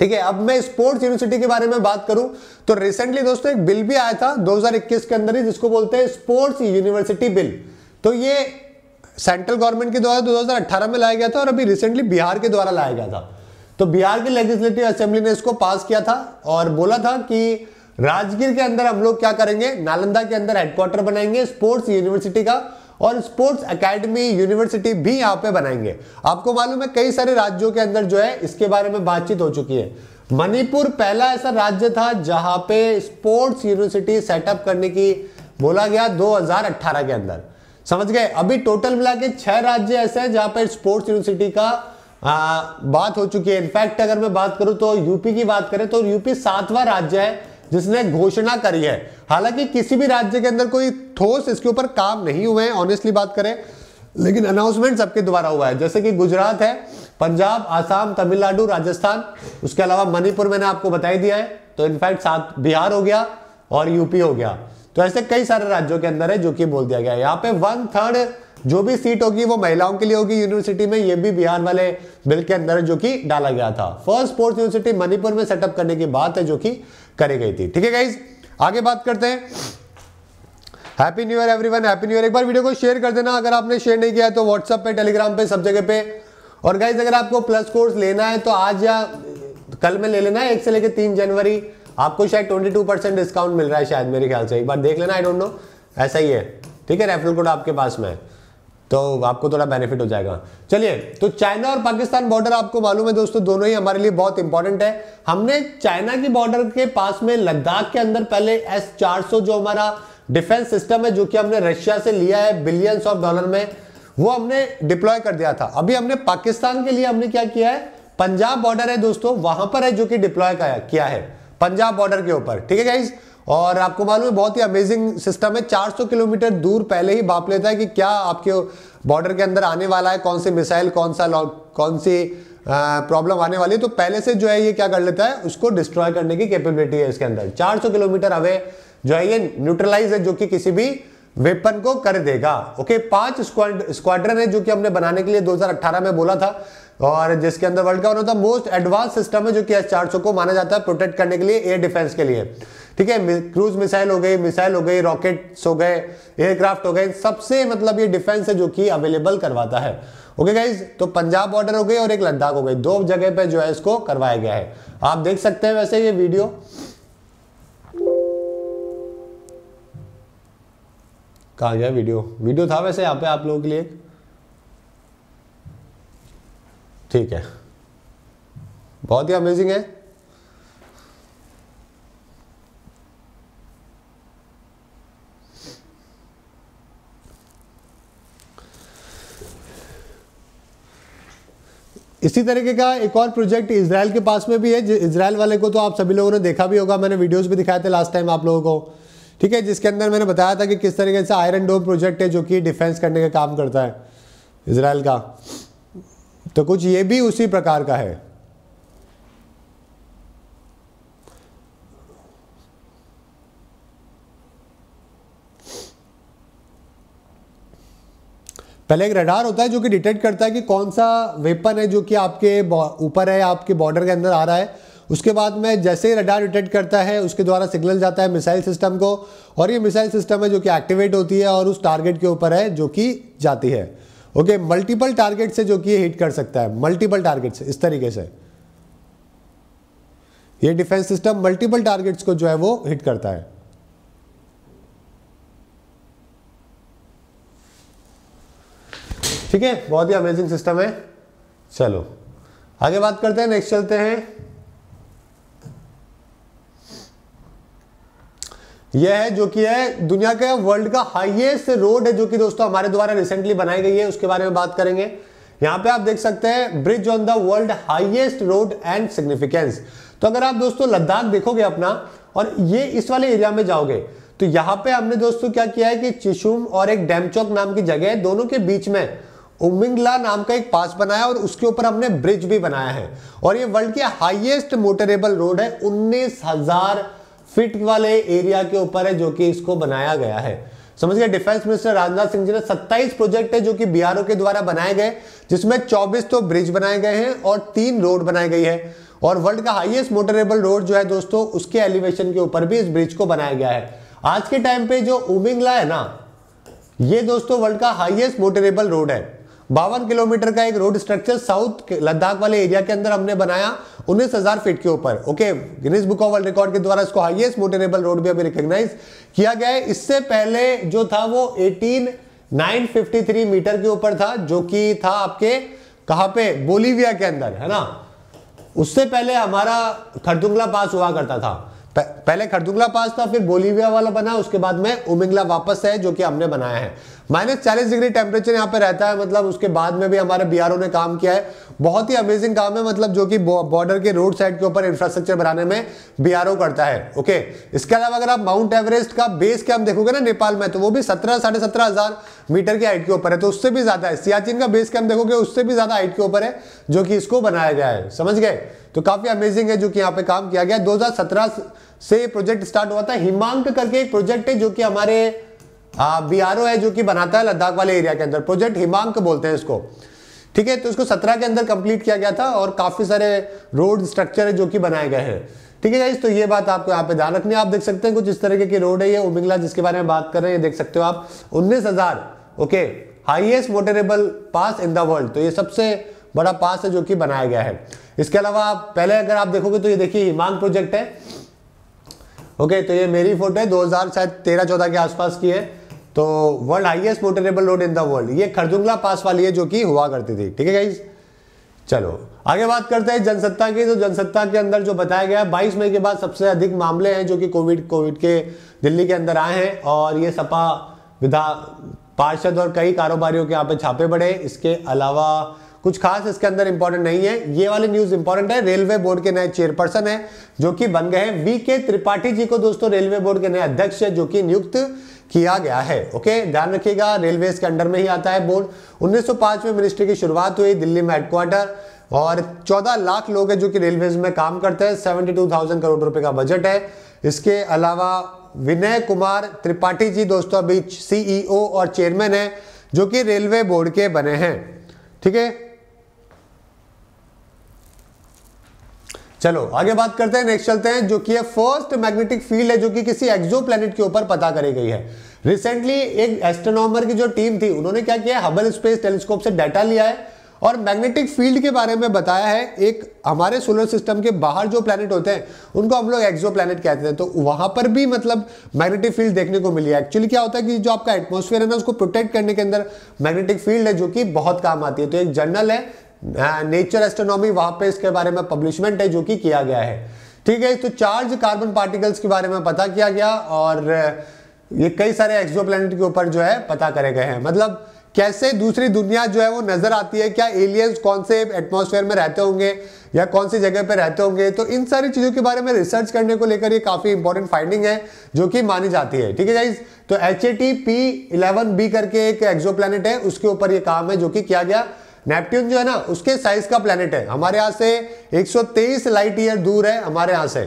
ठीक है अब मैं स्पोर्ट्स यूनिवर्सिटी के बारे में बात करूं तो रिसेंटली दोस्तों एक बिल भी आया था 2021 के अंदर ही जिसको बोलते हैं स्पोर्ट्स यूनिवर्सिटी बिल तो ये सेंट्रल गवर्नमेंट के द्वारा 2018 में लाया गया था और अभी रिसेंटली बिहार के द्वारा लाया गया था तो बिहार के लेजिस्लेटिव असेंबली ने इसको पास किया था और बोला था कि राजगीर के अंदर हम लोग क्या करेंगे नालंदा के अंदर हेडक्वार्टर बनाएंगे स्पोर्ट्स यूनिवर्सिटी का और स्पोर्ट्स एकेडमी यूनिवर्सिटी भी यहाँ पे बनाएंगे आपको मालूम है कई सारे राज्यों के अंदर जो है इसके बारे में बातचीत हो चुकी है मणिपुर पहला ऐसा राज्य था जहां पे स्पोर्ट्स यूनिवर्सिटी सेटअप करने की बोला गया 2018 के अंदर समझ गए अभी टोटल मिला के छह राज्य ऐसे हैं जहां पर स्पोर्ट्स यूनिवर्सिटी का आ, बात हो चुकी है इनफैक्ट अगर मैं बात करूं तो यूपी की बात करें तो यूपी सातवां राज्य है जिसने घोषणा करी है हालांकि किसी भी राज्य के अंदर कोई ठोस इसके ऊपर काम नहीं हुए हैं ऑनेस्टली बात करें लेकिन अनाउंसमेंट सबके द्वारा हुआ है जैसे कि गुजरात है पंजाब आसाम तमिलनाडु राजस्थान उसके अलावा मणिपुर मैंने आपको बताई दिया है तो इनफैक्ट सात बिहार हो गया और यूपी हो गया तो ऐसे कई सारे राज्यों के अंदर है जो कि बोल दिया गया यहाँ पे वन थर्ड जो भी सीट होगी वो महिलाओं के लिए होगी यूनिवर्सिटी में ये भी बिहार वाले बिल के अंदर जो कि डाला गया था फर्स्ट स्पोर्ट्स यूनिवर्सिटी मणिपुर में सेटअप करने की बात है जो कि करी गई थी ठीक है गाइज आगे बात करते हैं happy new year everyone happy new year एक बार वीडियो को शेयर कर देना अगर आपने शेयर नहीं किया तो व्हाट्सएप पे टेलीग्राम पे सब जगह पे और गाइज अगर आपको प्लस कोर्स लेना है तो आज या कल में ले लेना है एक से लेकर तीन जनवरी आपको शायद 22 परसेंट डिस्काउंट मिल रहा है शायद मेरे ख्याल से एक बार देख लेना आई डोंट नो ऐसा ही है ठीक है रेफरल कोड आपके पास में तो आपको थोड़ा बेनिफिट हो जाएगा चलिए तो चाइना और पाकिस्तान बॉर्डर आपको मालूम है दोस्तों दोनों ही हमारे लिए बहुत इंपॉर्टेंट है हमने चाइना की बॉर्डर के पास में लद्दाख के अंदर पहले एस सौ जो हमारा डिफेंस सिस्टम है जो कि हमने रशिया से लिया है बिलियंस ऑफ डॉलर में वो हमने डिप्लॉय कर दिया था अभी हमने पाकिस्तान के लिए हमने क्या किया है पंजाब बॉर्डर है दोस्तों वहां पर है जो कि डिप्लॉय किया है पंजाब बॉर्डर के ऊपर ठीक है गाइज और आपको मालूम है बहुत ही अमेजिंग सिस्टम है 400 किलोमीटर दूर पहले ही भाप लेता है कि क्या आपके बॉर्डर के अंदर आने वाला है कौन सी मिसाइल कौन सा कौन सी प्रॉब्लम आने वाली है तो पहले से जो है ये क्या कर लेता है उसको डिस्ट्रॉय करने की कैपेबिलिटी है इसके अंदर 400 किलोमीटर अवे जो है ये न्यूट्रलाइज है जो कि किसी भी वेपन को कर देगा ओके पांच स्क्वाड्रन है जो कि हमने बनाने के लिए दो में बोला था और जिसके अंदर वर्ल्ड का द मोस्ट एडवांस सिस्टम है जो कि एस को माना जाता है प्रोटेक्ट करने के लिए एयर डिफेंस के लिए ठीक है क्रूज मिसाइल हो गई मिसाइल हो गई रॉकेट्स हो गए एयरक्राफ्ट हो गए सबसे मतलब ये डिफेंस है जो कि अवेलेबल करवाता है ओके गाइज तो पंजाब बॉर्डर हो गई और एक लद्दाख हो गई दो जगह पे जो है इसको करवाया गया है आप देख सकते हैं वैसे ये वीडियो कहा गया वीडियो वीडियो था वैसे यहाँ पे आप लोगों के लिए ठीक है बहुत ही अमेजिंग है इसी तरीके का एक और प्रोजेक्ट इसराइल के पास में भी है इसराइल वाले को तो आप सभी लोगों ने देखा भी होगा मैंने वीडियोस भी दिखाए थे लास्ट टाइम आप लोगों को ठीक है जिसके अंदर मैंने बताया था कि किस तरीके से आयरन डोम प्रोजेक्ट है जो कि डिफेंस करने का काम करता है इसराइल का तो कुछ ये भी उसी प्रकार का है पहले एक रडार होता है जो कि डिटेक्ट करता है कि कौन सा वेपन है जो कि आपके ऊपर है आपके बॉर्डर के अंदर आ रहा है उसके बाद में जैसे ही रडार डिटेक्ट करता है उसके द्वारा सिग्नल जाता है मिसाइल सिस्टम को और ये मिसाइल सिस्टम है जो कि एक्टिवेट होती है और उस टारगेट के ऊपर है जो कि जाती है ओके मल्टीपल टारगेट से जो कि हिट कर सकता है मल्टीपल टारगेट से इस तरीके से ये डिफेंस सिस्टम मल्टीपल टारगेट्स को जो है वो हिट करता है ठीक है बहुत ही अमेजिंग सिस्टम है चलो आगे बात करते हैं नेक्स्ट चलते हैं यह है जो कि है दुनिया का वर्ल्ड का हाईएस्ट रोड है जो कि दोस्तों हमारे द्वारा रिसेंटली बनाई गई है उसके बारे में बात करेंगे यहाँ पे आप देख सकते हैं bridge on the world highest road and significance तो अगर आप दोस्तों लद्दाख देखोगे अपना और ये इस वाले एरिया में जाओगे तो यहाँ पे हमने दोस्तों क्या किया है कि चिशुम और एक डैमचौक नाम की जगह है दोनों के बीच में उमिंगला नाम का एक पास बनाया और उसके ऊपर हमने ब्रिज भी बनाया है और ये वर्ल्ड के हाइएस्ट मोटरेबल रोड है उन्नीस हजार फिट वाले एरिया के ऊपर है जो कि इसको बनाया गया है समझ गए डिफेंस मिनिस्टर राजनाथ सिंह जी ने 27 प्रोजेक्ट है जो कि बिहारों के द्वारा बनाए गए जिसमें 24 तो ब्रिज बनाए गए हैं और तीन रोड बनाई गई है और वर्ल्ड का हाईएस्ट मोटरेबल रोड जो है दोस्तों उसके एलिवेशन के ऊपर भी इस ब्रिज को बनाया गया है आज के टाइम पे जो उमिंगला है ना ये दोस्तों वर्ल्ड का हाइएस्ट मोटरेबल रोड है बावन किलोमीटर का एक रोड स्ट्रक्चर साउथ लद्दाख वाले एरिया के अंदर हमने बनाया उन्नीस हजार फीट के ऊपर okay Guinness book of world record के द्वारा इसको हाईएस्ट मोटेनेबल रोड भी अभी रिकॉग्नाइज किया गया है इससे पहले जो था वो एटीन मीटर के ऊपर था जो कि था आपके कहा पे बोलीविया के अंदर है ना उससे पहले हमारा खरदुंगला पास हुआ करता था पहले खरदुंगला पास था फिर बोलीविया वाला बना उसके बाद में उमिंगला वापस है जो कि हमने बनाया है माइनस चालीस डिग्री टेम्परेचर यहाँ पे रहता है मतलब उसके बाद में भी हमारे बी ने काम किया है बहुत ही अमेजिंग काम है मतलब जो कि बॉर्डर के रोड साइड के ऊपर इंफ्रास्ट्रक्चर बनाने में बी करता है ओके इसके अलावा अगर आप माउंट एवरेस्ट का बेस कैम्प देखोगे ना नेपाल में तो वो भी सत्रह साढ़े सत्रह हजार मीटर की हाइट के ऊपर है तो उससे भी ज्यादा है सियाचिन का बेस कैम्प देखोगे उससे भी ज्यादा हाइट के ऊपर है जो कि इसको बनाया गया है समझ गए तो काफी अमेजिंग है जो कि यहाँ पे काम किया गया दो से ये प्रोजेक्ट स्टार्ट हुआ था हिमांक करके एक प्रोजेक्ट है जो कि हमारे बी आर ओ है जो कि बनाता है लद्दाख वाले एरिया के अंदर प्रोजेक्ट हिमांक बोलते हैं इसको ठीक है तो इसको सत्रह के अंदर कंप्लीट किया गया था और काफ़ी सारे रोड स्ट्रक्चर है जो कि बनाए गए हैं ठीक है तो ये बात आपको यहाँ पे ध्यान रखनी है आप देख सकते हैं कुछ इस तरीके की रोड है ये उमिंगला जिसके बारे में बात कर रहे हैं देख सकते हो आप उन्नीस हजार okay highest motorable pass in the world तो ये सबसे बड़ा पास है जो कि बनाया गया है इसके अलावा पहले अगर आप देखोगे तो ये देखिए हिमांग प्रोजेक्ट है ओके तो ये मेरी फोटो है दो हजार शायद तेरह चौदह के आसपास की है तो world highest motorable road in the world ये खरजुंगला पास वाली है जो कि हुआ करती थी ठीक है गाइज चलो आगे बात करते हैं जनसत्ता की तो जनसत्ता के अंदर जो बताया गया है बाईस मई के बाद सबसे अधिक मामले हैं जो कि कोविड कोविड के दिल्ली के अंदर आए हैं और ये सपा विधा पार्षद और कई कारोबारियों के यहाँ पे छापे पड़े इसके अलावा कुछ खास इसके अंदर इंपॉर्टेंट नहीं है ये वाली न्यूज इंपॉर्टेंट है रेलवे बोर्ड के नए चेयरपर्सन है जो कि बन गए हैं वी के त्रिपाठी जी को दोस्तों रेलवे बोर्ड के नए अध्यक्ष है जो कि नियुक्त किया गया है ओके ध्यान रखिएगा रेलवे के अंडर में ही आता है बोर्ड 1905 में मिनिस्ट्री की शुरुआत हुई दिल्ली में हेडक्वार्टर और 14 लाख लोग हैं जो कि रेलवे में काम करते हैं 72,000 करोड़ रुपए का बजट है इसके अलावा विनय कुमार त्रिपाठी जी दोस्तों अभी सीईओ e और चेयरमैन है जो कि रेलवे बोर्ड के बने हैं ठीक है चलो आगे बात करते हैं नेक्स्ट चलते हैं जो कि है फर्स्ट मैग्नेटिक फील्ड है जो कि किसी एक्सो के ऊपर पता करी गई है रिसेंटली एक एस्ट्रोनॉमर की जो टीम थी उन्होंने क्या किया हबल स्पेस टेलीस्कोप से डाटा लिया है और मैग्नेटिक फील्ड के बारे में बताया है एक हमारे सोलर सिस्टम के बाहर जो प्लानिट होते हैं उनको हम लोग एक्जो प्लानट कहते हैं तो वहां पर भी मतलब मैग्नेटिक फील्ड देखने को मिली है एक्चुअली क्या होता है कि जो आपका एटमोसफेयर है ना उसको प्रोटेक्ट करने के अंदर मैग्नेटिक फील्ड है जो कि बहुत काम आती है तो एक जर्नल है नेचर एस्ट्रोनॉमी वहां पे इसके बारे में पब्लिशमेंट है जो कि किया गया है ठीक है तो चार्ज कार्बन पार्टिकल्स के बारे में पता किया गया और ये कई सारे एक्सो के ऊपर जो है पता करे गए हैं मतलब कैसे दूसरी दुनिया जो है वो नजर आती है क्या एलियंस कौन से एटमोसफेयर में रहते होंगे या कौन सी जगह पर रहते होंगे तो इन सारी चीज़ों के बारे में रिसर्च करने को लेकर ये काफ़ी इंपॉर्टेंट फाइंडिंग है जो कि मानी जाती है ठीक है तो H A T P eleven B करके एक एक्सो है उसके ऊपर ये काम है जो कि किया गया नेपट्यून जो है ना उसके साइज का प्लेनेट है हमारे यहाँ से 123 लाइट ईयर दूर है हमारे यहाँ से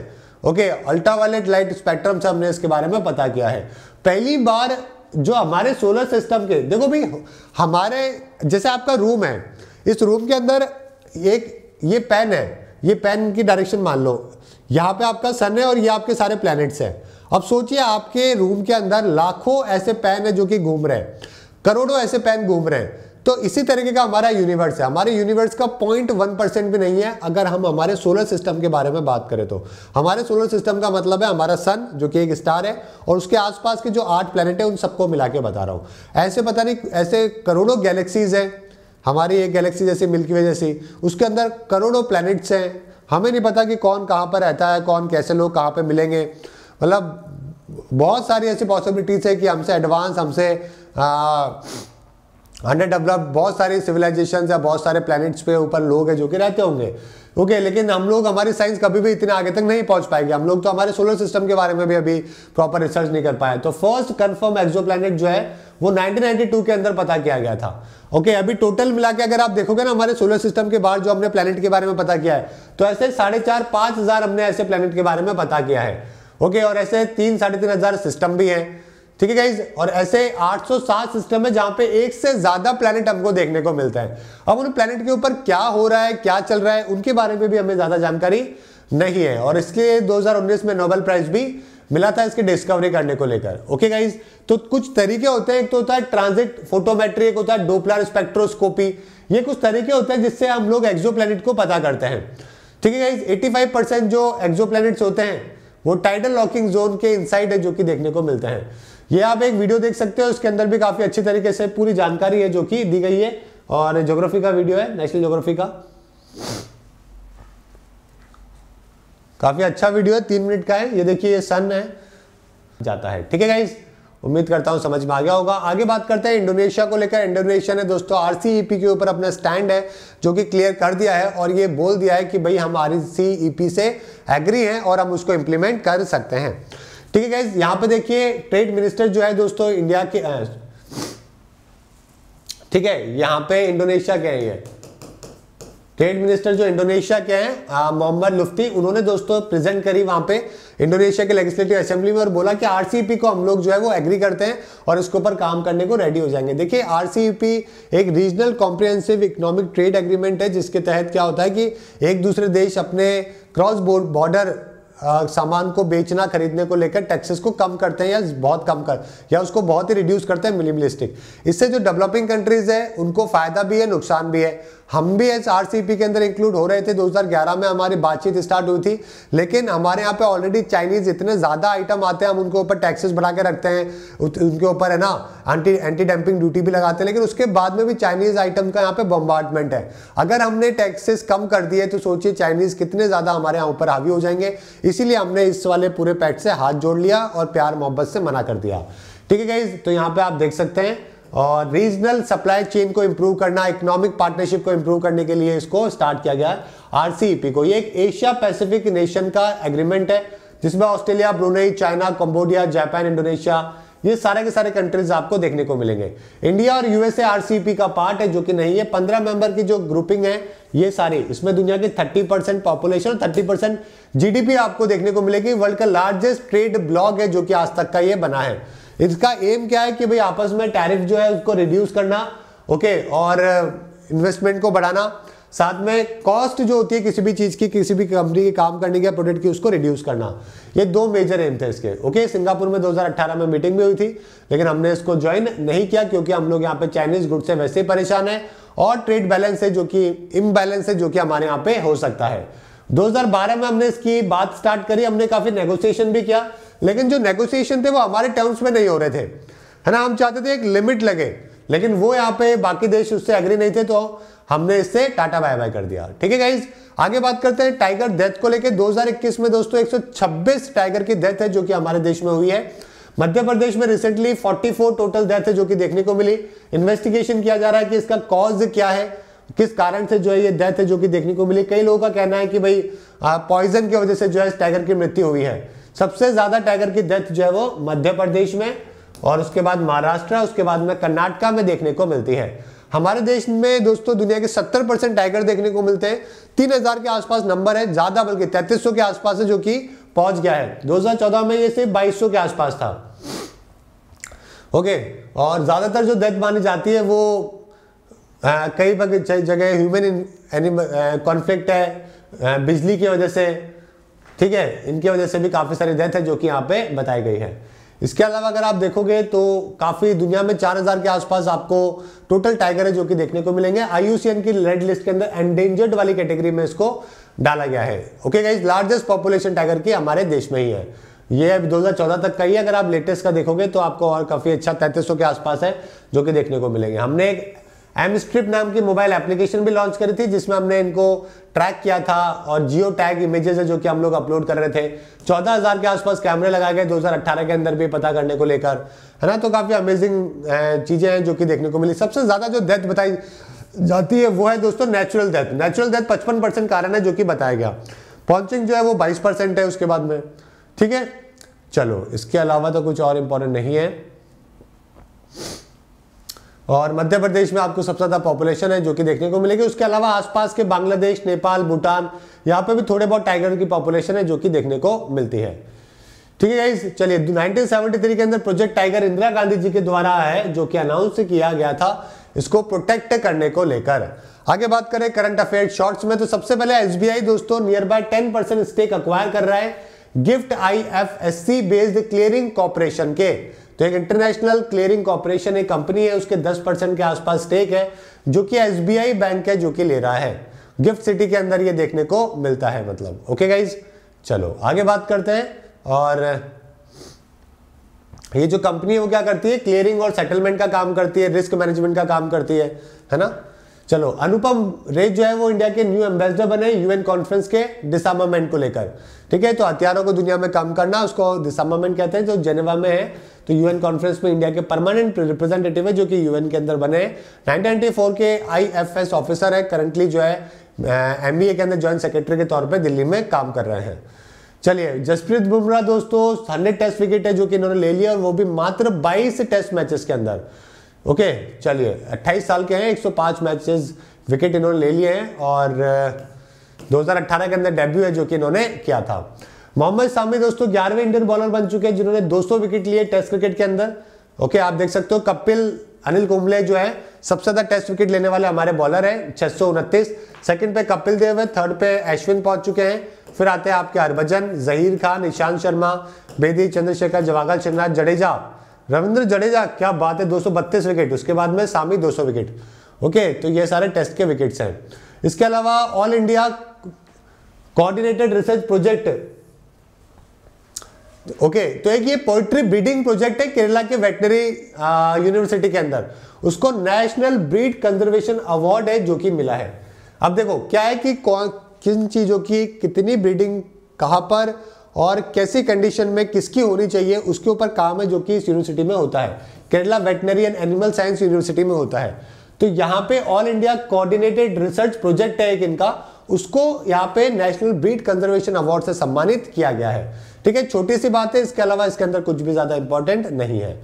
ओके अल्ट्रावायलेट लाइट स्पेक्ट्रम से हमने इसके बारे में पता किया है पहली बार जो हमारे सोलर सिस्टम के देखो भाई हमारे जैसे आपका रूम है इस रूम के अंदर एक ये पेन है ये पेन की डायरेक्शन मान लो यहाँ पे आपका सन है और ये आपके सारे प्लैनेट्स हैं अब सोचिए आपके रूम के अंदर लाखों ऐसे पेन है जो कि घूम रहे हैं करोड़ों ऐसे पेन घूम रहे हैं तो इसी तरीके का हमारा यूनिवर्स है हमारे यूनिवर्स का पॉइंट वन परसेंट भी नहीं है अगर हम हमारे सोलर सिस्टम के बारे में बात करें तो हमारे सोलर सिस्टम का मतलब है हमारा सन जो कि एक स्टार है और उसके आसपास के जो आठ प्लैनेट है उन सबको मिला के बता रहा हूँ ऐसे पता नहीं ऐसे करोड़ों गैलेक्सीज हैं हमारी एक गैलेक्सी जैसी मिल्की वे जैसी उसके अंदर करोड़ों प्लैनेट्स हैं हमें नहीं पता कि कौन कहाँ पर रहता है कौन कैसे लोग कहाँ पर मिलेंगे मतलब बहुत सारी ऐसी पॉसिबिलिटीज़ है कि हमसे एडवांस हमसे अंडर डेवलप बहुत सारे सिविलाइजेशन या बहुत सारे प्लैनेट्स पे ऊपर लोग हैं जो कि रहते होंगे ओके okay, लेकिन हम लोग हमारी साइंस कभी भी इतने आगे तक नहीं पहुंच पाएंगे हम लोग तो हमारे सोलर सिस्टम के बारे में भी अभी प्रॉपर रिसर्च नहीं कर पाए तो फर्स्ट कंफर्म एक्जो प्लैनेट जो है वो 1992 के अंदर पता किया गया था ओके okay, अभी टोटल मिला के अगर आप देखोगे ना हमारे सोलर सिस्टम के बाहर जो हमने प्लानिट के बारे में पता किया है तो ऐसे साढ़े चार पांच हजार हमने ऐसे प्लैनेट के बारे में पता किया है ओके okay, और ऐसे तीन साढ़े तीन हजार सिस्टम भी है ठीक है गाइज और ऐसे 807 सिस्टम है जहां पे एक से ज्यादा प्लेनेट हमको देखने को मिलता है अब उन प्लेनेट के ऊपर क्या हो रहा है क्या चल रहा है उनके बारे में भी हमें ज्यादा जानकारी नहीं है और इसके 2019 में नोबेल प्राइज भी मिला था इसकी डिस्कवरी करने को लेकर ओके गाइज तो कुछ तरीके होते हैं एक तो होता है ट्रांजिट फोटोमेट्री एक होता है डोपलर स्पेक्ट्रोस्कोपी ये कुछ तरीके होते हैं जिससे हम लोग एक्जो को पता करते हैं ठीक है गाइज 85 परसेंट जो एक्जो होते हैं वो टाइडल लॉकिंग जोन के इनसाइड है जो कि देखने को मिलते हैं ये आप एक वीडियो देख सकते हो उसके अंदर भी काफ़ी अच्छी तरीके से पूरी जानकारी है जो कि दी गई है और ज्योग्राफी का वीडियो है नेशनल ज्योग्राफी का काफ़ी अच्छा वीडियो है तीन मिनट का है ये देखिए ये सन है जाता है ठीक है गाइज़ उम्मीद करता हूँ समझ में आ गया होगा आगे बात करते हैं इंडोनेशिया को लेकर इंडोनेशिया ने दोस्तों आर e के ऊपर अपना स्टैंड है जो कि क्लियर कर दिया है और ये बोल दिया है कि भाई हम आर e से एग्री हैं और हम उसको इम्प्लीमेंट कर सकते हैं ठीक है गाइज यहां पे देखिए ट्रेड मिनिस्टर जो है दोस्तों इंडिया के ठीक है यहां पे इंडोनेशिया के हैं ये ट्रेड मिनिस्टर जो इंडोनेशिया के हैं मोहम्मद लुफ्ती उन्होंने दोस्तों प्रेजेंट करी वहां पे इंडोनेशिया के लेजिस्लेटिव असेंबली में और बोला कि आरसीपी e को हम लोग जो है वो एग्री करते हैं और इसके ऊपर काम करने को रेडी हो जाएंगे देखिए आरसीपी e एक regional comprehensive economic trade agreement है जिसके तहत क्या होता है कि एक दूसरे देश अपने क्रॉस बॉर्डर सामान को बेचना खरीदने को लेकर टैक्सेस को कम करते हैं या बहुत कम कर या उसको बहुत ही रिड्यूस करते हैं मिनिमलिस्टिक इससे जो डेवलपिंग कंट्रीज है उनको फ़ायदा भी है नुकसान भी है हम भी एस आर सी पी के अंदर इंक्लूड हो रहे थे 2011 में हमारी बातचीत स्टार्ट हुई थी लेकिन हमारे यहाँ पे ऑलरेडी चाइनीज इतने ज़्यादा आइटम आते हैं हम उनके ऊपर टैक्सेस बढ़ा के रखते हैं उनके ऊपर है ना एंटी एंटी डंपिंग ड्यूटी भी लगाते हैं लेकिन उसके बाद में भी चाइनीज आइटम का यहाँ पे बम्बार्टमेंट है अगर हमने टैक्सेस कम कर दिए तो सोचिए चाइनीज कितने ज़्यादा हमारे यहाँ ऊपर हावी हो जाएंगे इसीलिए हमने इस वाले पूरे पैक्ट से हाथ जोड़ लिया और प्यार मोहब्बत से मना कर दिया ठीक है गाइज तो यहाँ पे आप देख सकते हैं और रीजनल सप्लाई चेन को इम्प्रूव करना इकोनॉमिक पार्टनरशिप को इम्प्रूव करने के लिए इसको स्टार्ट किया गया है आरसीईपी e को ये एक एशिया पैसिफिक नेशन का एग्रीमेंट है जिसमें Australia Brunei China Cambodia Japan Indonesia ये सारे के सारे कंट्रीज आपको देखने को मिलेंगे इंडिया और यूएसए आरसीपी e का पार्ट है जो कि नहीं है पंद्रह मेंबर की जो ग्रुपिंग है ये सारी इसमें दुनिया की thirty percent population thirty percent GDP आपको देखने को मिलेगी वर्ल्ड का लार्जेस्ट ट्रेड ब्लॉग है जो कि आज तक का ये बना है इसका एम क्या है कि भाई आपस में टैरिफ जो है उसको रिड्यूस करना ओके और इन्वेस्टमेंट uh, को बढ़ाना साथ में कॉस्ट जो होती है किसी भी चीज़ की किसी भी कंपनी के काम करने की प्रोडक्ट की उसको रिड्यूस करना ये दो मेजर एम थे इसके ओके सिंगापुर में 2018 में मीटिंग भी हुई थी लेकिन हमने इसको ज्वाइन नहीं किया क्योंकि हम लोग यहाँ पे चाइनीज गुड से वैसे ही परेशान है और ट्रेड बैलेंस है जो कि इम्बैलेंस है जो कि हमारे यहाँ पे हो सकता है 2012 में हमने इसकी बात स्टार्ट करी हमने काफ़ी नेगोशिएशन भी किया लेकिन जो नेगोशिएशन थे वो हमारे टर्म्स में नहीं हो रहे थे है ना हम चाहते थे एक लिमिट लगे लेकिन वो यहाँ पे बाकी देश उससे एग्री नहीं थे तो हमने इससे टाटा बाय बाय कर दिया ठीक है गाइज आगे बात करते हैं टाइगर डेथ को लेकर 2021 में दोस्तों 126 टाइगर की डेथ है जो कि हमारे देश में हुई है मध्य प्रदेश में रिसेंटली 44 टोटल डेथ है जो कि देखने को मिली इन्वेस्टिगेशन किया जा रहा है कि इसका कॉज क्या है किस कारण से जो है ये डेथ है जो कि देखने को मिली कई लोगों का कहना है कि भाई पॉइजन की वजह से जो है इस टाइगर की मृत्यु हुई है सबसे ज़्यादा टाइगर की डेथ जो है वो मध्य प्रदेश में और उसके बाद महाराष्ट्र उसके बाद में कर्नाटका में देखने को मिलती है हमारे देश में दोस्तों दुनिया के 70 परसेंट टाइगर देखने को मिलते हैं तीन हजार के आसपास नंबर है ज़्यादा बल्कि 3300 के आसपास है जो कि पहुंच गया है 2014 में ये सिर्फ 2200 के आसपास था ओके और ज़्यादातर जो डेथ मानी जाती है वो कई जगह ह्यूमन एनिमल कॉन्फ्लिक्ट है बिजली की वजह से ठीक है इनकी वजह से भी काफ़ी सारी डेथ है जो कि यहाँ पे बताई गई है इसके अलावा अगर आप देखोगे तो काफ़ी दुनिया में 4000 के आसपास आपको टोटल टाइगर है जो कि देखने को मिलेंगे आईयूसीएन की रेड लिस्ट के अंदर एंडेंजर्ड वाली कैटेगरी में इसको डाला गया है okay guys largest population tiger की हमारे देश में ही है ये अभी 2014 तक का ही अगर आप लेटेस्ट का देखोगे तो आपको और काफ़ी अच्छा तैंतीस के आसपास है जो कि देखने को मिलेंगे हमने एक एम स्क्रिप्ट नाम की मोबाइल एप्लीकेशन भी लॉन्च करी थी जिसमें हमने इनको ट्रैक किया था और जियो टैग इमेजेस है जो कि हम लोग अपलोड कर रहे थे 14,000 के आसपास कैमरे लगाए गए 2018 के अंदर भी पता करने को लेकर है ना तो काफ़ी अमेजिंग चीज़ें हैं जो कि देखने को मिली सबसे ज़्यादा जो डेथ बताई जाती है वो है दोस्तों नेचुरल डेथ नेचुरल डेथ पचपन कारण है जो कि बताया गया पॉन्चिंग जो है वो बाईस है उसके बाद में ठीक है चलो इसके अलावा तो कुछ और इम्पोर्टेंट नहीं है और मध्य प्रदेश में आपको सबसे ज़्यादा पॉपुलेशन है जो कि देखने को मिलेगी उसके अलावा आसपास के बांग्लादेश नेपाल भूटान यहाँ पर भी थोड़े बहुत टाइगर की पॉपुलेशन है जो कि देखने को मिलती है ठीक है चलिए 1973 के अंदर प्रोजेक्ट टाइगर इंदिरा गांधी जी के द्वारा है जो कि अनाउंस किया गया था इसको प्रोटेक्ट करने को लेकर आगे बात करें करंट अफेयर शॉर्ट्स में तो सबसे पहले एसबीआई दोस्तों near by ten percent stake acquire कर रहा है gift I F S C based clearing corporation के तो एक इंटरनेशनल क्लियरिंग कॉरपोरेशन एक कंपनी है उसके 10 परसेंट के आसपास स्टेक है जो कि एसबीआई बैंक है जो कि ले रहा है गिफ्ट सिटी के अंदर ये देखने को मिलता है मतलब ओके गाइज चलो आगे बात करते हैं और ये जो कंपनी है वो क्या करती है क्लियरिंग और सेटलमेंट का काम करती है रिस्क मैनेजमेंट का काम करती है है ना चलो अनुपम रेज जो है वो इंडिया के न्यू एम्बेसडर बने यूएन कॉन्फ्रेंस के डिसआर्मामेंट को लेकर ठीक है तो हथियारों को दुनिया में कम करना उसको डिसआर्मामेंट कहते हैं जो जेनेवा में है तो यूएन कॉन्फ्रेंस में इंडिया के परमानेंट रिप्रेजेंटेटिव है जो कि यूएन के अंदर बने हैं के आई ऑफिसर है करंटली जो है एम के अंदर ज्वाइंट सेक्रेटरी के तौर पर दिल्ली में काम कर रहे हैं चलिए जसप्रीत बुमराह दोस्तों हंड्रेड टेस्ट विकेट है जो कि इन्होंने ले लिया और वो भी मात्र बाईस टेस्ट मैचेस के अंदर ओके चलिए 28 साल के हैं 105 मैचेस विकेट इन्होंने ले लिए हैं और 2018 के अंदर डेब्यू है जो कि इन्होंने किया था मोहम्मद शामी दोस्तों ग्यारहवें इंडियन बॉलर बन चुके हैं जिन्होंने 200 विकेट लिए टेस्ट क्रिकेट के अंदर ओके आप देख सकते हो कपिल अनिल कुंबले जो है सबसे ज्यादा टेस्ट विकेट लेने वाले हमारे बॉलर हैं छह सौ उनतीस सेकंड पे कपिल देव है थर्ड पे अश्विन पहुंच चुके हैं फिर आते हैं आपके हरभजन जहीर खान ईशांत शर्मा बेदी चंद्रशेखर जवाहर श्रीनाथ जडेजा रविंद्र जडेजा क्या बात है दो विकेट उसके बाद में सामी 200 विकेट ओके तो ये सारे टेस्ट के विकेट्स हैं इसके अलावा all India coordinated research project okay तो एक ये पोइट्री ब्रीडिंग प्रोजेक्ट है केरला के वेटनरी यूनिवर्सिटी के अंदर उसको नेशनल ब्रीड कंजर्वेशन अवार्ड है जो कि मिला है अब देखो क्या है कि कौन किन चीज़ों की कितनी ब्रीडिंग कहां पर और कैसी कंडीशन में किसकी होनी चाहिए उसके ऊपर काम है जो कि इस यूनिवर्सिटी में होता है Kerala veterinary and animal science university में होता है तो यहाँ पे all India coordinated research project है एक इनका उसको यहाँ पे नेशनल ब्रीड कंजर्वेशन अवार्ड से सम्मानित किया गया है ठीक है छोटी सी बात है इसके अलावा इसके अंदर कुछ भी ज़्यादा इंपॉर्टेंट नहीं है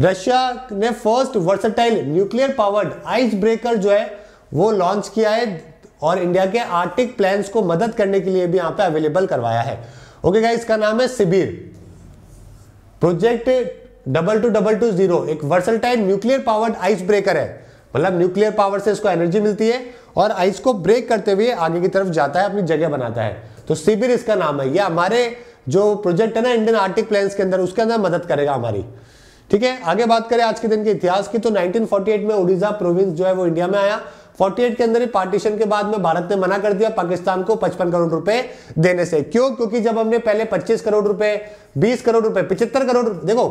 रशिया ने first versatile nuclear powered ice breaker जो है वो लॉन्च किया है और इंडिया के आर्टिक प्लान्स को मदद करने के लिए भी यहाँ पे अवेलेबल करवाया है ओके गाइस का नाम है Sibir project double two double two zero एक versatile nuclear powered ice breaker है मतलब न्यूक्लियर पावर से इसको एनर्जी मिलती है और आइस को ब्रेक करते हुए आगे की तरफ जाता है अपनी जगह बनाता है तो सिबिर इसका नाम है ये हमारे जो प्रोजेक्ट है ना इंडियन आर्टिक प्लेन्स के अंदर उसके अंदर मदद करेगा हमारी ठीक है आगे बात करें आज के दिन के इतिहास की तो 1948 में उड़ीसा प्रोविंस जो है वो इंडिया में आया 48 के अंदर ही पार्टीशन के बाद में भारत ने मना कर दिया पाकिस्तान को 55 करोड़ रुपए देने से क्यों क्योंकि जब हमने पहले 25 करोड़ रुपए 20 करोड़ रुपए 75 करोड़ देखो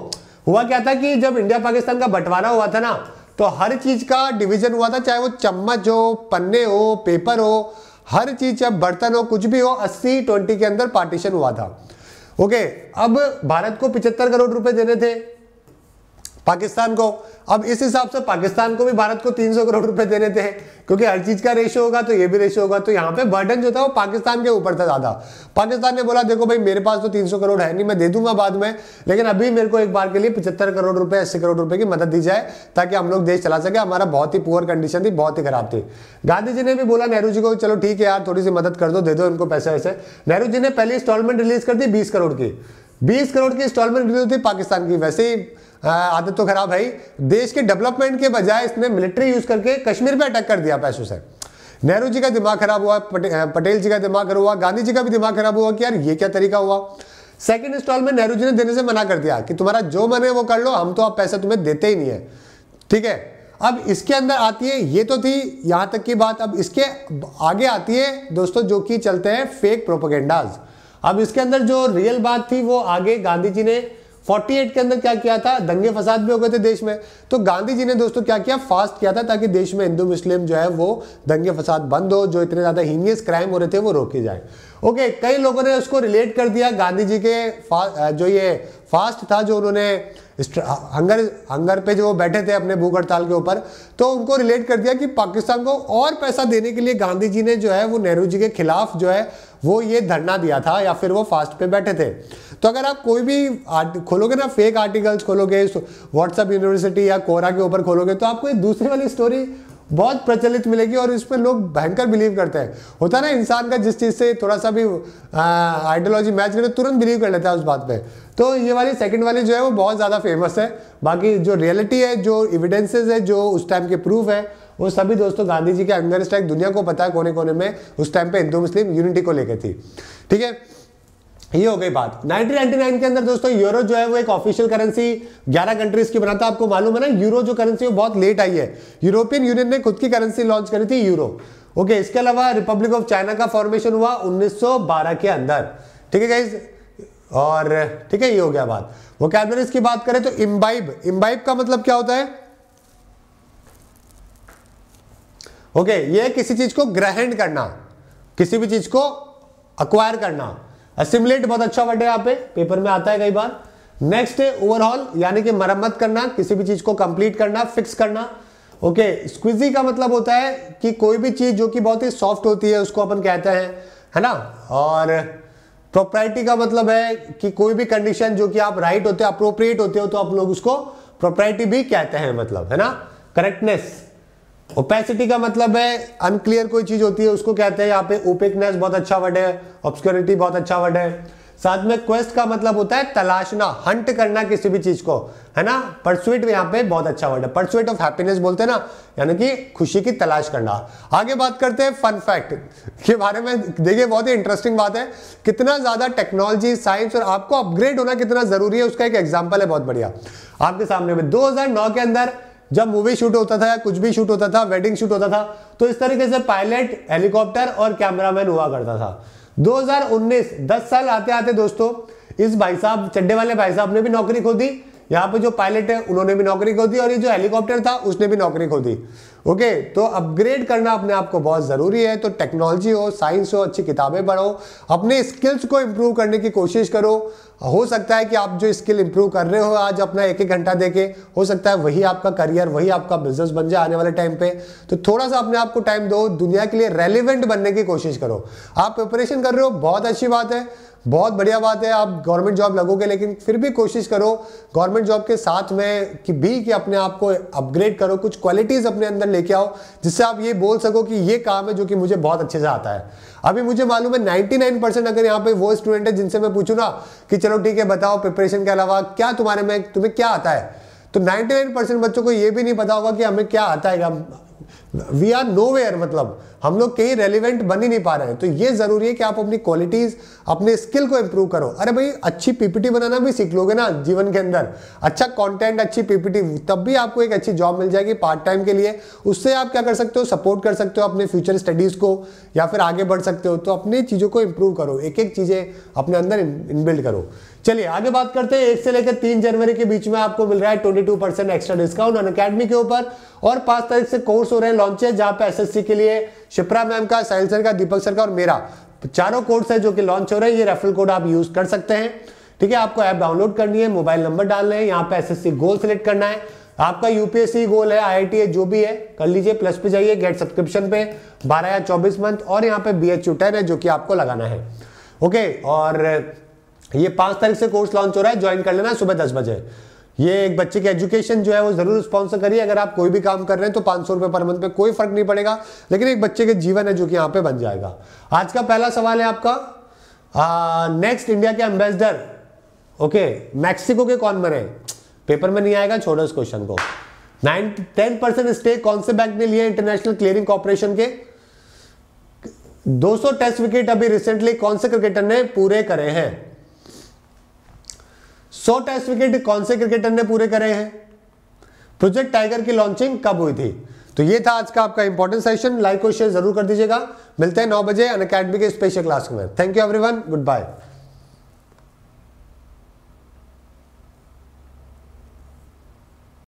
हुआ क्या था कि जब इंडिया पाकिस्तान का बंटवारा हुआ था ना तो हर चीज का डिविजन हुआ था चाहे वो चम्मच हो पन्ने हो पेपर हो हर चीज चाहे बर्तन हो कुछ भी हो अस्सी ट्वेंटी के अंदर पार्टीशन हुआ था ओके अब भारत को पिछहत्तर करोड़ रुपए देने थे पाकिस्तान को अब इस हिसाब से पाकिस्तान को भी भारत को 300 करोड़ रुपए देने थे क्योंकि हर चीज का रेशियो होगा तो ये भी रेशियो होगा तो यहाँ पे बर्डन जो था वो पाकिस्तान के ऊपर था ज्यादा पाकिस्तान ने बोला देखो भाई मेरे पास तो 300 करोड़ है नहीं मैं दे दूंगा बाद में लेकिन अभी मेरे को एक बार के लिए पचहत्तर करोड़ रुपए अस्सी करोड़ रुपए की मदद दी जाए ताकि हम लोग देश चला सके हमारा बहुत ही पुअर कंडीशन थी बहुत ही खराब थी गांधी जी ने भी बोला नेहरू जी को चलो ठीक है यार थोड़ी सी मदद कर दो दे दो इनको पैसे वैसे नेहरू जी ने पहली इंस्टॉलमेंट रिलीज कर दी बीस करोड़ की बीस करोड़ की इंस्टॉलमेंट रिलीज थी पाकिस्तान की वैसे ही आदत तो खराब है देश के डेवलपमेंट के बजाय इसने मिलिट्री यूज़ करके कश्मीर पर अटैक कर दिया पैसों से नेहरू जी का दिमाग खराब हुआ पटेल जी का दिमाग खराब हुआ गांधी जी का भी दिमाग खराब हुआ कि यार ये क्या तरीका हुआ सेकेंड इंस्टॉलमेंट नेहरू जी ने देने से मना कर दिया कि तुम्हारा जो मन है वो कर लो हम तो आप पैसा तुम्हें देते ही नहीं है ठीक है अब इसके अंदर आती है ये तो थी यहां तक की बात अब इसके आगे आती है दोस्तों जो कि चलते हैं फेक प्रोपोगेंडाज अब इसके अंदर जो रियल बात थी वो आगे गांधी जी ने 48 के अंदर क्या किया था दंगे फसाद भी हो गए थे देश में तो गांधी जी ने दोस्तों क्या किया फास्ट किया था ताकि देश में हिंदू मुस्लिम जो है वो दंगे फसाद बंद हो जो इतने ज़्यादा हीनियस क्राइम हो रहे थे वो रोके जाए ओके कई लोगों ने उसको रिलेट कर दिया गांधी जी के जो ये फास्ट था जो उन्होंने हंगर हंगर पे जो बैठे थे अपने भूख हड़ताल के ऊपर तो उनको रिलेट कर दिया कि पाकिस्तान को और पैसा देने के लिए गांधी जी ने जो है वो नेहरू जी के खिलाफ जो है वो ये धरना दिया था या फिर वो फास्ट पे बैठे थे तो अगर आप कोई भी खोलोगे ना फेक आर्टिकल्स खोलोगे व्हाट्सअप यूनिवर्सिटी या कोरा के ऊपर खोलोगे तो आपको ये दूसरी वाली स्टोरी बहुत प्रचलित मिलेगी और इसमें लोग भयंकर बिलीव करते हैं होता है ना इंसान का जिस चीज़ से थोड़ा सा भी आइडियोलॉजी मैच करे तो तुरंत बिलीव कर लेता है उस बात पे तो ये वाली सेकंड वाली जो है वो बहुत ज़्यादा फेमस है बाकी जो रियलिटी है जो एविडेंसेस है जो उस टाइम के प्रूफ है वो सभी दोस्तों गांधी जी के अंदर स्ट्राइक दुनिया को पता है कोने कोने में उस टाइम पे हिंदू मुस्लिम यूनिटी को लेकर थी ठीक है ये हो गई बात 1999 के अंदर दोस्तों यूरो जो है वो एक ऑफिशियल करेंसी 11 कंट्रीज की बनाता आपको मालूम है ना यूरो जो करेंसी वो बहुत लेट आई है यूरोपियन यूनियन ने खुद की करेंसी लॉन्च करी थी यूरो ओके इसके अलावा रिपब्लिक ऑफ चाइना का फॉर्मेशन हुआ 1912 के अंदर ठीक है गाइज और ठीक है ये हो गया बात वो वोकेबलरीज की बात करें तो इम्बाइब इम्बाइब का मतलब क्या होता है ओके ये किसी चीज को ग्रहण करना किसी भी चीज को अक्वायर करना असिमुलेट बहुत अच्छा वर्ड है यहाँ पे पेपर में आता है कई बार नेक्स्ट है ओवरऑल यानी कि मरम्मत करना किसी भी चीज को कंप्लीट करना फिक्स करना ओके okay, स्क्विजी का मतलब होता है कि कोई भी चीज जो कि बहुत ही सॉफ्ट होती है उसको अपन कहते हैं है ना और प्रोपर्टी का मतलब है कि कोई भी कंडीशन जो कि आप राइट होते हो अप्रोप्रिएट होते हो तो आप लोग उसको प्रोपराइटी भी कहते हैं मतलब है ना करेक्टनेस ओपेसिटी का मतलब है अनक्लियर कोई चीज होती है उसको कहते हैं यहाँ पे ओपेकनेस बहुत अच्छा वर्ड है ऑब्सक्योरिटी बहुत अच्छा वर्ड है साथ में क्वेस्ट का मतलब होता है तलाशना हंट करना किसी भी चीज को है ना परसुएट यहाँ पे बहुत अच्छा वर्ड है परसुएट ऑफ हैप्पीनेस बोलते हैं ना यानी कि खुशी की तलाश करना आगे बात करते हैं फन फैक्ट के बारे में देखिए बहुत ही इंटरेस्टिंग बात है कितना ज्यादा टेक्नोलॉजी साइंस और आपको अपग्रेड होना कितना जरूरी है उसका एक एग्जाम्पल है बहुत बढ़िया आपके सामने में 2009 के अंदर जब मूवी शूट होता था या कुछ भी शूट होता था वेडिंग शूट होता था तो इस तरीके से पायलट हेलीकॉप्टर और कैमरामैन हुआ करता था 2019 10 साल आते आते दोस्तों इस भाई साहब चड्डे वाले भाई साहब ने भी नौकरी खो दी यहाँ पे जो पायलट है उन्होंने भी नौकरी खो दी और ये जो हेलीकॉप्टर था उसने भी नौकरी खो दी ओके तो अपग्रेड करना अपने आप को बहुत ज़रूरी है तो टेक्नोलॉजी हो साइंस हो अच्छी किताबें पढ़ो अपने स्किल्स को इम्प्रूव करने की कोशिश करो हो सकता है कि आप जो स्किल इंप्रूव कर रहे हो आज अपना एक एक घंटा देके हो सकता है वही आपका करियर वही आपका बिजनेस बन जाए आने वाले टाइम पे तो थोड़ा सा अपने आप को टाइम दो दुनिया के लिए रेलिवेंट बनने की कोशिश करो आप प्रिपरेशन कर रहे हो बहुत अच्छी बात है बहुत बढ़िया बात है आप गवर्नमेंट जॉब लगोगे लेकिन फिर भी कोशिश करो गवर्नमेंट जॉब के साथ में कि भी कि अपने आप को अपग्रेड करो कुछ क्वालिटीज़ अपने अंदर लेके आओ जिससे आप ये बोल सको कि ये काम है जो कि मुझे बहुत अच्छे से आता है अभी मुझे मालूम है नाइन परसेंट अगर यहाँ पे वो स्टूडेंट है जिनसे मैं पूछूँ ना कि चलो ठीक है बताओ प्रिपरेशन के अलावा क्या तुम्हारे में तुम्हें क्या आता है तो 99 परसेंट बच्चों को यह भी नहीं पता होगा कि हमें क्या आता है वी आर नो वेयर मतलब हम लोग कहीं रेलिवेंट बन ही नहीं पा रहे हैं तो ये ज़रूरी है कि आप अपनी क्वालिटीज़ अपने स्किल को इंप्रूव करो अरे भाई अच्छी पीपीटी बनाना भी सीख लोगे ना जीवन के अंदर अच्छा कंटेंट अच्छी पीपीटी तब भी आपको एक अच्छी जॉब मिल जाएगी पार्ट टाइम के लिए उससे आप क्या कर सकते हो सपोर्ट कर सकते हो अपने फ्यूचर स्टडीज़ को या फिर आगे बढ़ सकते हो तो अपनी चीज़ों को इंप्रूव करो एक एक चीज़ें अपने अंदर इनबिल्ड करो चलिए आगे बात करते हैं एक से लेकर तीन जनवरी के बीच में आपको मिल रहा है twenty two percent extra discount Unacademy के ऊपर और पांच तारीख से कोर्स हो रहे हैं है जहां पे एसएससी के लिए शिप्रा मैम का साहिल सर का दीपक सर का और मेरा चारों कोर्स है जो कि लॉन्च हो रहे हैं ये रेफरल कोड आप यूज कर सकते हैं ठीक है आपको ऐप डाउनलोड करनी है मोबाइल नंबर डालना है यहाँ पे एस गोल सेलेक्ट करना है आपका यूपीएससी गोल है आई है जो भी है कर लीजिए प्लस पे जाइए गेट सब्सक्रिप्शन पे बारह या चौबीस मंथ और यहाँ पे बी एच है जो कि आपको लगाना है ओके और ये पांच तारीख से कोर्स लॉन्च हो रहा है ज्वाइन कर लेना सुबह दस बजे ये एक बच्चे की एजुकेशन जो है वो जरूर स्पॉन्सर करिए अगर आप कोई भी काम कर रहे हैं तो पांच सौ रुपए पर मंथ में कोई फर्क नहीं पड़ेगा लेकिन एक बच्चे के जीवन है जो कि यहां पे बन जाएगा आज का पहला सवाल है आपका नेक्स्ट इंडिया के एम्बेसडर ओके मैक्सिको के कौन बने पेपर में नहीं आएगा छोड़ो इस क्वेश्चन को नाइन टेन परसेंट स्टेक कौन से बैंक ने लिए इंटरनेशनल क्लियरिंग कॉर्पोरेशन के 200 टेस्ट विकेट अभी रिसेंटली कौन से क्रिकेटर ने पूरे करे हैं सौ टेस्ट विकेट कौन से क्रिकेटर ने पूरे करे हैं प्रोजेक्ट टाइगर की लॉन्चिंग कब हुई थी तो ये था आज का आपका इंपॉर्टेंट सेशन लाइक और शेयर जरूर कर दीजिएगा मिलते हैं नौ बजे अन अकेडमी के स्पेशल क्लास में thank you everyone good bye